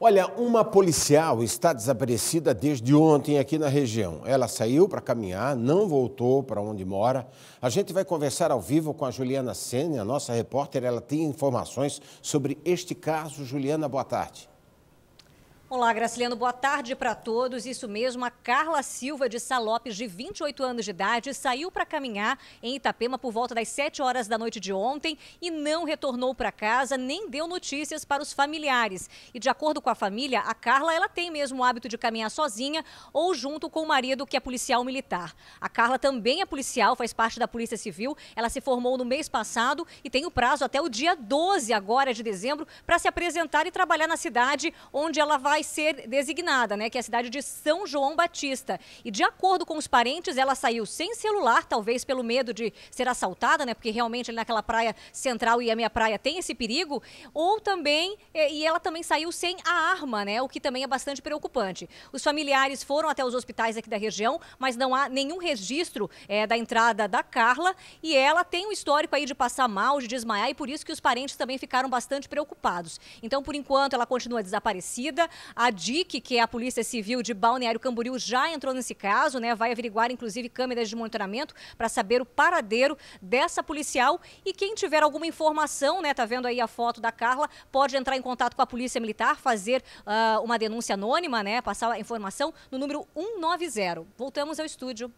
Olha, uma policial está desaparecida desde ontem aqui na região. Ela saiu para caminhar, não voltou para onde mora. A gente vai conversar ao vivo com a Juliana Senna, nossa repórter. Ela tem informações sobre este caso. Juliana, boa tarde. Olá, Graciliano, boa tarde para todos. Isso mesmo, a Carla Silva de Salopes, de 28 anos de idade, saiu para caminhar em Itapema por volta das 7 horas da noite de ontem e não retornou para casa, nem deu notícias para os familiares. E de acordo com a família, a Carla ela tem mesmo o hábito de caminhar sozinha ou junto com o marido, que é policial militar. A Carla também é policial, faz parte da Polícia Civil. Ela se formou no mês passado e tem o prazo até o dia 12 agora de dezembro para se apresentar e trabalhar na cidade onde ela vai vai ser designada, né, que é a cidade de São João Batista. E de acordo com os parentes, ela saiu sem celular, talvez pelo medo de ser assaltada, né, porque realmente ali naquela praia central e a minha praia tem esse perigo, ou também, eh, e ela também saiu sem a arma, né, o que também é bastante preocupante. Os familiares foram até os hospitais aqui da região, mas não há nenhum registro é, da entrada da Carla e ela tem um histórico aí de passar mal, de desmaiar e por isso que os parentes também ficaram bastante preocupados. Então, por enquanto, ela continua desaparecida. A DIC, que é a Polícia Civil de Balneário Camboriú, já entrou nesse caso, né? Vai averiguar, inclusive, câmeras de monitoramento para saber o paradeiro dessa policial. E quem tiver alguma informação, né? Tá vendo aí a foto da Carla, pode entrar em contato com a Polícia Militar, fazer uh, uma denúncia anônima, né? Passar a informação no número 190. Voltamos ao estúdio.